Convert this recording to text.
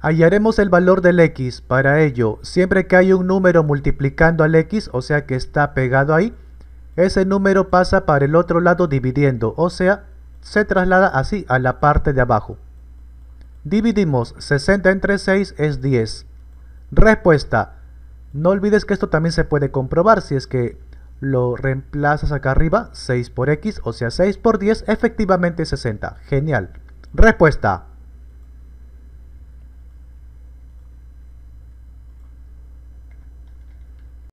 Hallaremos el valor del x, para ello, siempre que hay un número multiplicando al x, o sea que está pegado ahí, ese número pasa para el otro lado dividiendo, o sea, se traslada así a la parte de abajo. Dividimos 60 entre 6 es 10. Respuesta. No olvides que esto también se puede comprobar si es que lo reemplazas acá arriba, 6 por x, o sea 6 por 10, efectivamente 60. Genial. Respuesta.